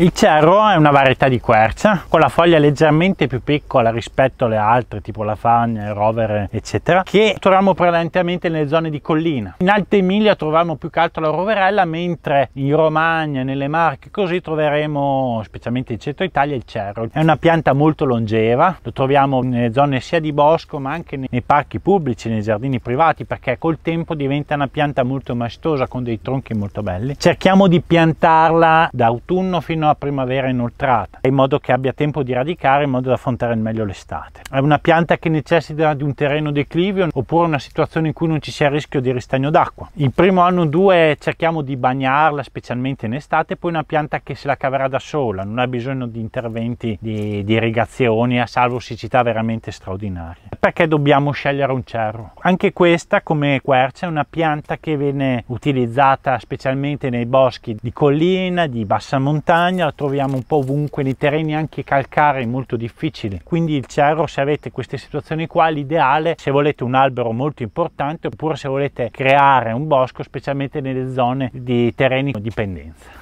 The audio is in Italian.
Il cerro è una varietà di quercia con la foglia leggermente più piccola rispetto alle altre tipo la fagna, il rovere eccetera che troviamo prevalentemente nelle zone di collina. In Alta Emilia troviamo più che altro la roverella mentre in Romagna, nelle Marche così troveremo specialmente in centro Italia il cerro. È una pianta molto longeva, lo troviamo nelle zone sia di bosco ma anche nei parchi pubblici, nei giardini privati perché col tempo diventa una pianta molto maestosa con dei tronchi molto belli. Cerchiamo di piantarla da autunno fino a la primavera inoltrata, in modo che abbia tempo di radicare, in modo da affrontare al meglio l'estate. È una pianta che necessita di un terreno declivio oppure una situazione in cui non ci sia rischio di ristagno d'acqua. Il primo anno o due cerchiamo di bagnarla, specialmente in estate, poi una pianta che se la caverà da sola, non ha bisogno di interventi di, di irrigazioni, a salvo siccità veramente straordinarie. Perché dobbiamo scegliere un cerro? Anche questa, come quercia, è una pianta che viene utilizzata specialmente nei boschi di collina, di bassa montagna, montagna la troviamo un po' ovunque nei terreni anche calcarei molto difficili quindi il cerro se avete queste situazioni qua l'ideale se volete un albero molto importante oppure se volete creare un bosco specialmente nelle zone di terreni di pendenza